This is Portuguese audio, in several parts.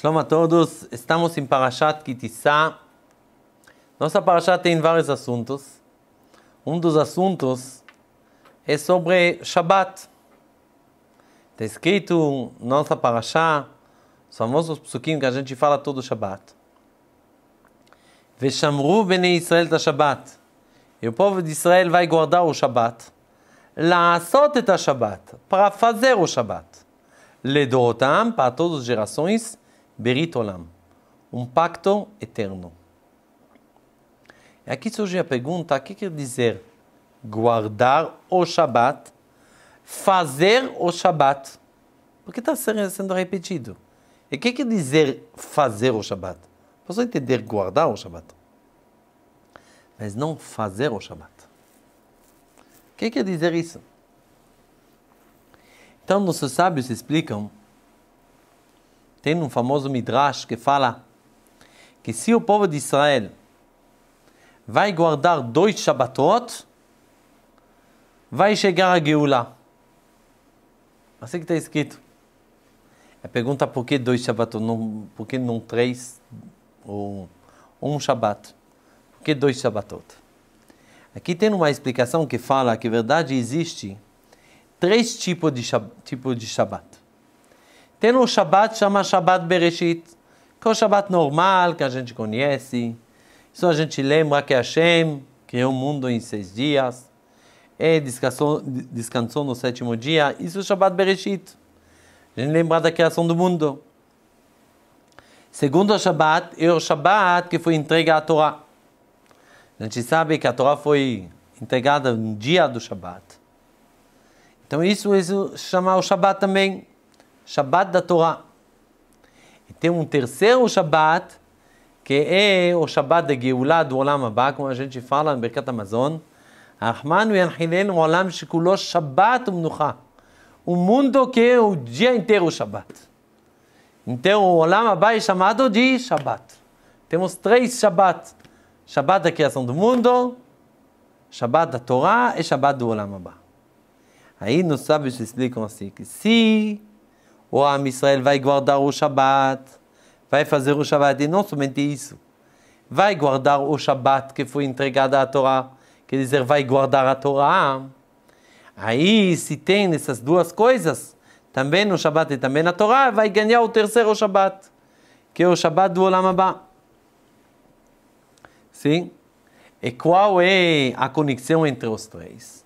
Shalom a todos, estamos em Parashat Kitissá. Nossa Parashat tem vários assuntos. Um dos assuntos é sobre Shabat. Está escrito nossa Parashat, os famosos psukim que a gente fala todo Shabat. Veshamru bnei Israel da Shabat. E o povo de Israel vai guardar o Shabat. Laasot et Shabat. Para fazer o Shabat. Ledotam, para todas as gerações. Berit Olam, um pacto eterno. Aqui surge a pergunta, o que quer dizer guardar o Shabat, fazer o Shabat? Porque está sendo repetido. E o que quer dizer fazer o Shabat? Posso entender guardar o Shabat, mas não fazer o Shabat. O que quer dizer isso? Então, nossos sábios explicam tem um famoso Midrash que fala que se o povo de Israel vai guardar dois Shabatot, vai chegar a Geula. Assim que está escrito. A pergunta é por que dois Shabatot, não, por que não três ou um Shabat? Por que dois Shabatot? Aqui tem uma explicação que fala que, na verdade, existe três tipos de, tipo de Shabat tem o Shabat, chama Shabat Bereshit, que é o Shabat normal, que a gente conhece. Só a gente lembra que Hashem criou o mundo em seis dias e é, descansou, descansou no sétimo dia. Isso é o Shabat Bereshit. A gente lembra da criação do mundo. Segundo o Shabat, é o Shabat que foi entregue à Torá. A gente sabe que a Torá foi entregada no dia do Shabat. Então isso, isso chama o Shabat também. Shabat da Torá. E tem um terceiro Shabat, que é o Shabat da Geulah do Olam Abba, como a gente fala no Berkat Amazon. Rahmanu o Olam Shikulo Shabat Umnucha. O mundo que é o dia inteiro Shabat. Então o Olam Abba é chamado de Shabat. Temos três Shabat. Shabat da criação do mundo, Shabat da Torá e Shabat do Olam Abba. Aí nos sábios explicam assim que se o Am Israel vai guardar o Shabat, vai fazer o Shabat, e não somente isso, vai guardar o Shabat que foi entregado à Torá, quer dizer, vai guardar a Torá. Aí, se tem essas duas coisas, também no Shabat e também na Torá, vai ganhar o terceiro Shabat, que é o Shabat do Olam Abba. Sim? E qual é a conexão entre os três?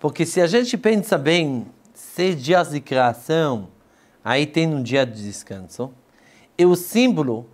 Porque se a gente pensa bem, seis dias de criação, aí tem um dia de descanso. É o símbolo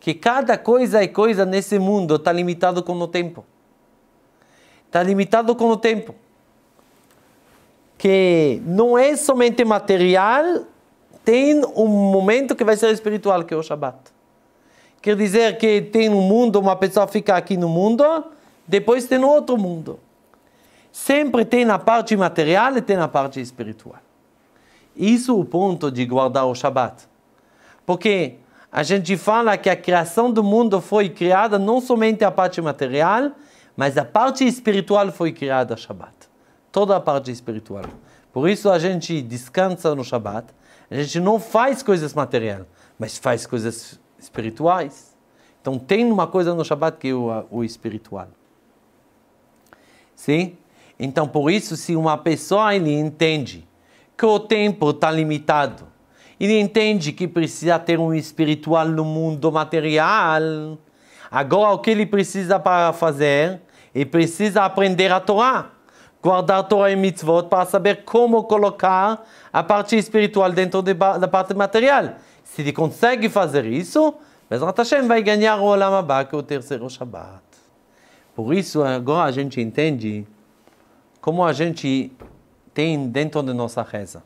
que cada coisa e coisa nesse mundo está limitado com o tempo. Está limitado com o tempo. Que não é somente material, tem um momento que vai ser espiritual, que é o Shabat. Quer dizer que tem um mundo, uma pessoa fica aqui no mundo, depois tem outro mundo. Sempre tem na parte material e tem na parte espiritual. Isso é o ponto de guardar o Shabat. Porque a gente fala que a criação do mundo foi criada não somente a parte material, mas a parte espiritual foi criada Shabat. Toda a parte espiritual. Por isso a gente descansa no Shabat. A gente não faz coisas materiais, mas faz coisas espirituais. Então tem uma coisa no Shabat que é o, o espiritual. Sim? Então, por isso, se uma pessoa ele entende que o tempo está limitado, ele entende que precisa ter um espiritual no mundo material. Agora, o que ele precisa para fazer? Ele precisa aprender a Torá, guardar a Torá e mitzvot para saber como colocar a parte espiritual dentro de, da parte material. Se ele consegue fazer isso, Bezrat Hashem vai ganhar o Olam Abba, que é o terceiro Shabbat. Por isso, agora a gente entende como a gente tem dentro de nossa reza.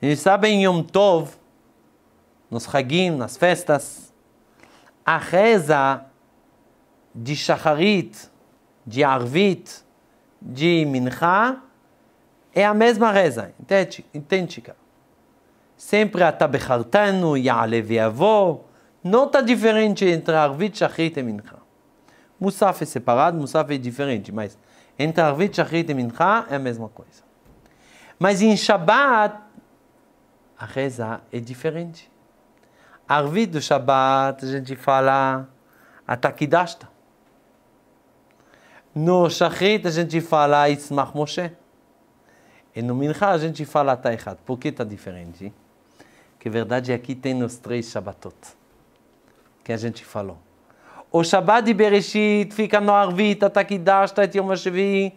Eles sabem em Yom Tov, nos Hagim, nas festas, a reza de Shacharit, de Arvit, de Mincha, é a mesma reza, idêntica. Sempre a Tabechartanu, Ya'alev não está diferente entre Arvit, Shacharit e Mincha. Musaf é separado, Musaf é diferente, mas entre Arvit, Shachrit e Mincha é a mesma coisa. Mas em Shabbat, a reza é diferente. Arvit do Shabbat, a gente fala Atakidashta. Tá. No Shachrit, a gente fala Ismach Moshe. E no Mincha, a gente fala Taichat. Tá Por que está diferente? Que a verdade é que tem os três Shabbatot que a gente falou. O או שבת היא בראשית, פיקנו ערבית, אתה קידשת את יום השביעי,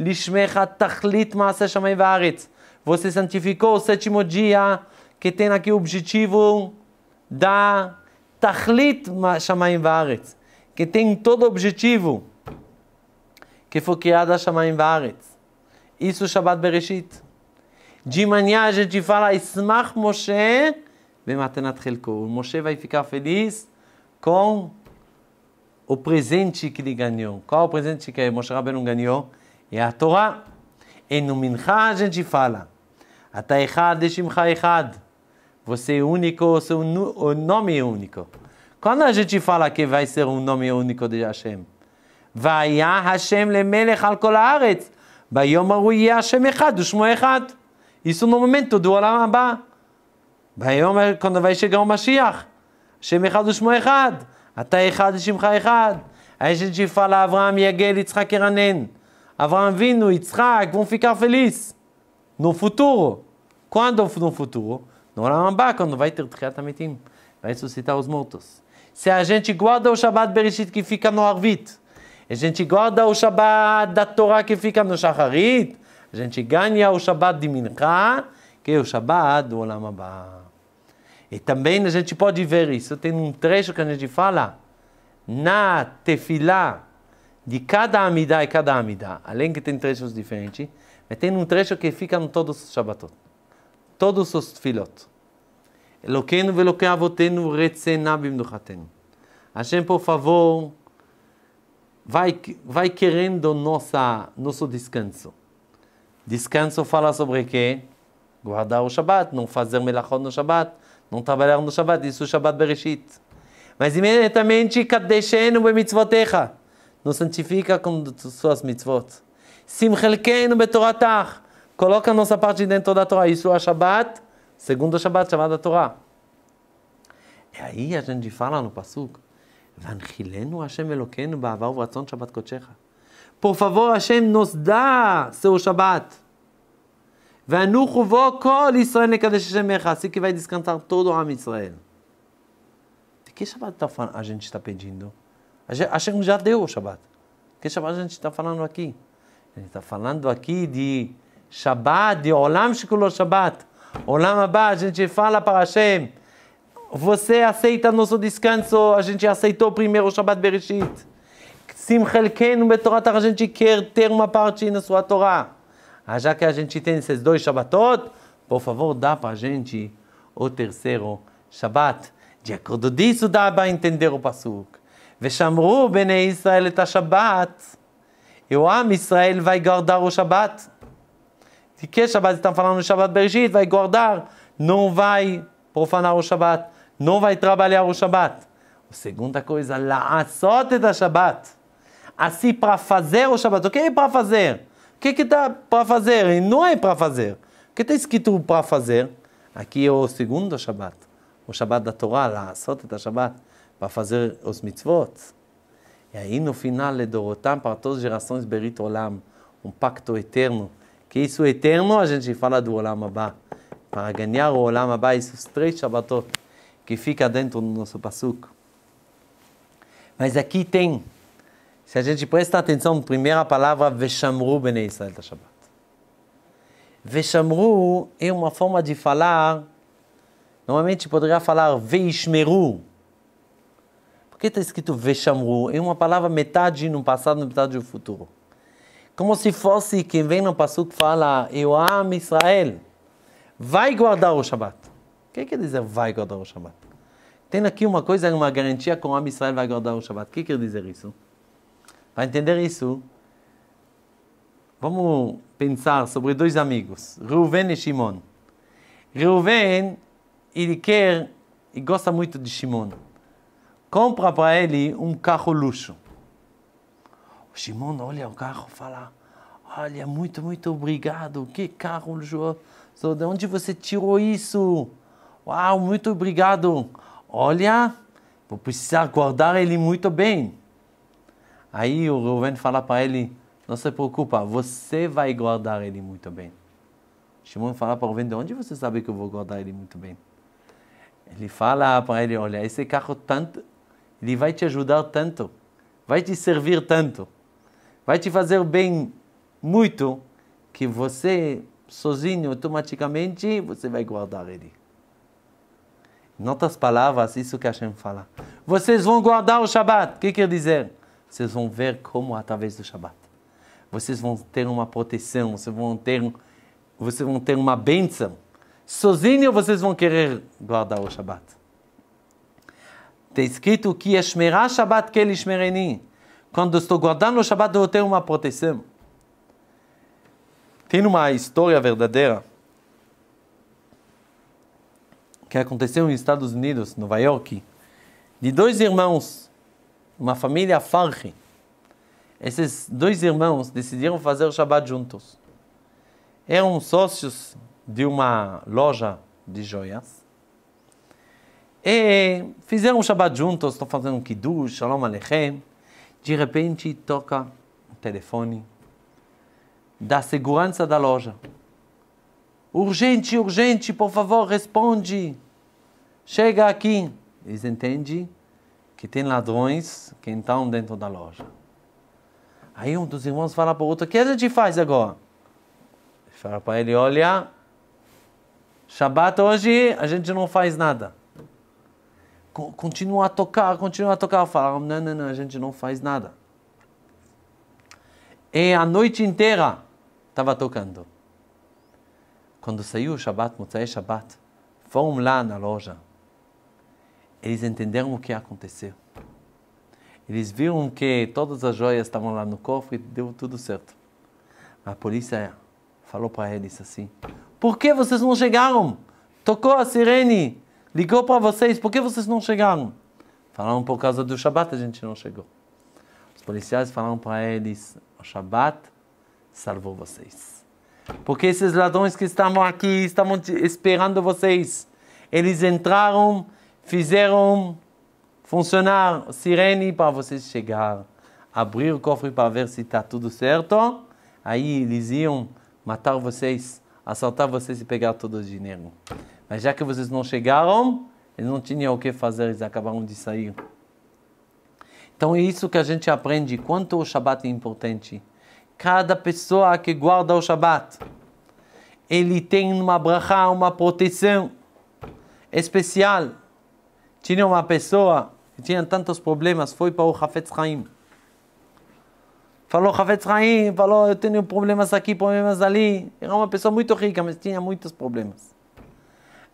לשמך tachlit מעשה שמיים varet. Você santificou o sétimo dia, que tem aqui o objetivo da Tachlit Shamayim Varetz, que tem todo o objetivo que foi criada Shamayim Varetz. Isso é Shabbat Bereshit. De manhã a gente fala Ismach Moshe Bematenat Helko. O Moshe vai ficar feliz com o presente que ele ganhou. Qual o presente que Moshe Rabbeinu ganhou? É a Torá. E no Minchá a gente fala, Ata Echad Shimcha Você é único, seu nome é único. Quando a gente fala que vai ser um nome único de Hashem? Vaya Hashem Melech al kol haaretz. Bayom haru yeh Hashem echad, ushmo echad. Isso no momento do Olam Abba. Bayom, quando vai chegar o Mashiach. Hashem echad, ushmo echad. אתה אחד, שמך אחד. האש שיפה לאברהם, יגל, יצחק ירנן. אברהם וינו, יצחק, ומפיקר פליס. נו פוטורו. כואנדו נו פוטורו. נו עולם הבא, כאן וייטר תחיית המתים. ואיסוס איתאוס מורטוס. זה האג'נט שגוארדה הוא שבת בראשית כפי כאן הוא ערבית. האג'נט שגוארדה הוא שבת דת תורה כפי כאן הוא שחרית. האג'נט שגניה הוא שבת דמינך, כי הוא שבת הוא עולם הבא. E também a gente pode ver isso. Tem um trecho que a gente fala na tefilá de cada amida e cada amida além que tem trechos diferentes, mas tem um trecho que fica em todos os Shabbatot, todos os Tfilot. Eloqueno veloqueno avoteno retzenabim duchatenu. Hashem, por favor, vai, vai querendo nossa, nosso descanso. Descanso fala sobre o quê? Guardar o Shabat, não fazer melachot no Shabat, não trabalharam no Shabat, isso é o Shabat Bereshit. Mas imediatamente, Kadeshenu bemitzvotecha. Nos santifica com suas mitzvot. Simchelkenu betoratach. Coloca a nossa parte dentro da Torá. Isso é o Shabat, segundo Shabat, chamada Torá. E é aí a gente fala no Pasuk. Vanchilenu Hashem Elokeinu ba'avar v'ratzon Shabat Kodechecha. Por favor, Hashem, nos dá seu Shabat. Assim que vai descansar todo o Am Israel. De que Shabbat tá a gente está pedindo? A gente, Hashem já deu o Shabbat. De que Shabbat a gente está falando aqui? A gente está falando aqui de Shabbat, de Olam Shikulo Shabbat. Olam Abba, a gente fala para Hashem, você aceita nosso descanso, a gente aceitou primeiro o Shabbat Bereshit. Sim, Helkenu Betorat, a gente quer ter uma parte na sua Torá. Ah, já que a gente tem esses dois Shabbatot, por favor, dá para a gente o terceiro Shabbat. De acordo disso, dá para entender o Pasuk. ושמרו בני ישראל Israel השבת, e o Am Israel vai guardar o Shabbat. De que Shabbat estão tá falando? Shabbat Bergit vai guardar, não vai profanar o Shabbat, não vai trabalhar o Shabbat. A segunda coisa, la'asot et Shabbat. Assim, para fazer o Shabbat. O que é para fazer? O que, que dá tá para fazer? E não é para fazer. O que está escrito para fazer? Aqui é o segundo Shabat. O Shabat da Torá, lá, sota da Shabat, para fazer os mitzvot. E aí no final, é Dorotam, para todas as gerações, Berit Olam, um pacto eterno. Que isso é eterno, a gente fala do Olam Abba. Para ganhar o Olam Abba, esses três Shabatos que fica dentro do nosso passuco. Mas aqui tem se a gente presta atenção, primeira palavra, Veshamru Bnei Israel da Shabbat. Veshamru é uma forma de falar, normalmente poderia falar Veishmeru. Por que está escrito Veshamru? É uma palavra metade no passado, metade no futuro. Como se fosse quem vem no que fala, eu amo Israel, vai guardar o Shabbat. O que quer dizer vai guardar o Shabbat? Tem aqui uma coisa, uma garantia que o Am Israel vai guardar o Shabbat. O que quer dizer isso? Para entender isso, vamos pensar sobre dois amigos, Reuven e Shimon. Reuven, ele quer e gosta muito de Shimon. Compra para ele um carro luxo. O Shimon olha o carro e fala: Olha, muito, muito obrigado. Que carro luxo? De onde você tirou isso? Uau, muito obrigado. Olha, vou precisar guardar ele muito bem. Aí o Reuven fala para ele, não se preocupa, você vai guardar ele muito bem. Shimon fala para o Reuven, de onde você sabe que eu vou guardar ele muito bem? Ele fala para ele, olha, esse carro tanto, ele vai te ajudar tanto, vai te servir tanto, vai te fazer bem muito, que você, sozinho, automaticamente, você vai guardar ele. Em outras palavras, isso que a Hashem fala. Vocês vão guardar o Shabat. O que quer dizer? vocês vão ver como através do Shabat. Vocês vão ter uma proteção, vocês vão ter, vocês vão ter uma benção. Sozinho vocês vão querer guardar o Shabat. Está escrito que Eshmerá é Shabat Kel Quando estou guardando o Shabat, eu tenho uma proteção. Tem uma história verdadeira que aconteceu nos Estados Unidos, Nova York, de dois irmãos uma família Farri. Esses dois irmãos decidiram fazer o Shabbat juntos. Eram sócios de uma loja de joias. E fizeram o Shabbat juntos, estão fazendo um kiddush, shalom aleichem. De repente toca o telefone da segurança da loja. Urgente, urgente, por favor, responde. Chega aqui. Eles entendem que tem ladrões que estão dentro da loja. Aí um dos irmãos fala para o outro, o que a gente faz agora? Ele fala para ele, olha, Shabat hoje a gente não faz nada. Continua a tocar, continua a tocar. Fala, não, não, não, a gente não faz nada. E a noite inteira estava tocando. Quando saiu o Shabat, Motzai Shabat, fomos lá na loja eles entenderam o que aconteceu. Eles viram que todas as joias estavam lá no cofre e deu tudo certo. A polícia falou para eles assim: Por que vocês não chegaram? Tocou a sirene, ligou para vocês, por que vocês não chegaram? Falaram por causa do Shabat a gente não chegou. Os policiais falaram para eles: O Shabat salvou vocês. Porque esses ladrões que estavam aqui, estavam esperando vocês, eles entraram fizeram funcionar o sirene para vocês chegar, abrir o cofre para ver se está tudo certo. Aí eles iam matar vocês, assaltar vocês e pegar todo o dinheiro. Mas já que vocês não chegaram, eles não tinham o que fazer, eles acabaram de sair. Então é isso que a gente aprende, quanto o Shabat é importante. Cada pessoa que guarda o Shabat, ele tem uma brachá, uma proteção especial. Tinha uma pessoa que tinha tantos problemas, foi para o Hafetz Chaim Falou, Hafetz Chaim falou, eu tenho problemas aqui, problemas ali. Era uma pessoa muito rica, mas tinha muitos problemas.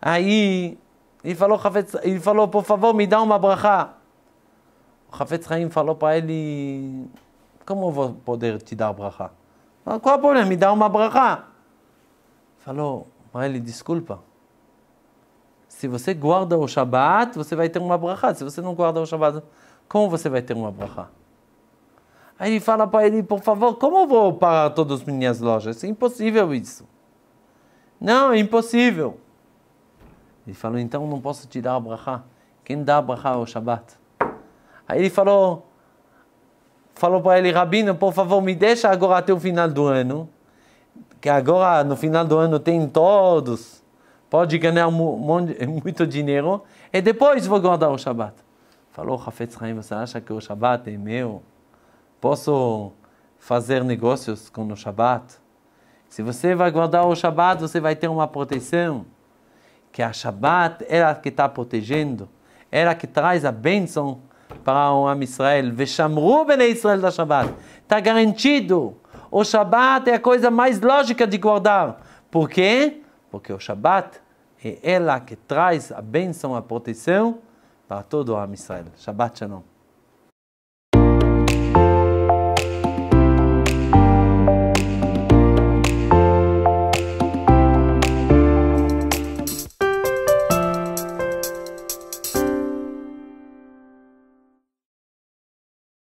Aí, ele falou, Hafetz, ele falou por favor, me dá uma brachá. O Hafetz Haim falou para ele, como eu vou poder te dar brachá? Qual é o problema? Me dá uma brachá. Falou para ele, desculpa, se você guarda o Shabat, você vai ter uma brachá. Se você não guarda o Shabat, como você vai ter uma brachá? Aí ele fala para ele, por favor, como eu vou parar todas as minhas lojas? É impossível isso. Não, é impossível. Ele falou, então não posso te dar a brachá. Quem dá a brachá é o Shabat. Aí ele falou, falou para ele, Rabino, por favor, me deixa agora até o final do ano. Que agora, no final do ano, tem todos pode ganhar muito dinheiro e depois vou guardar o Shabat. Falou Hafetz Haim, você acha que o Shabat é meu? Posso fazer negócios com o Shabat? Se você vai guardar o Shabat, você vai ter uma proteção. Que a Shabat, ela é que está protegendo, ela é que traz a bênção para o Am Israel. Veshamru Bnei Israel da Shabat. Está garantido. O Shabat é a coisa mais lógica de guardar. Por quê? porque o Shabat é ela que traz a bênção, a proteção para todo o Israel Shabbat Shalom.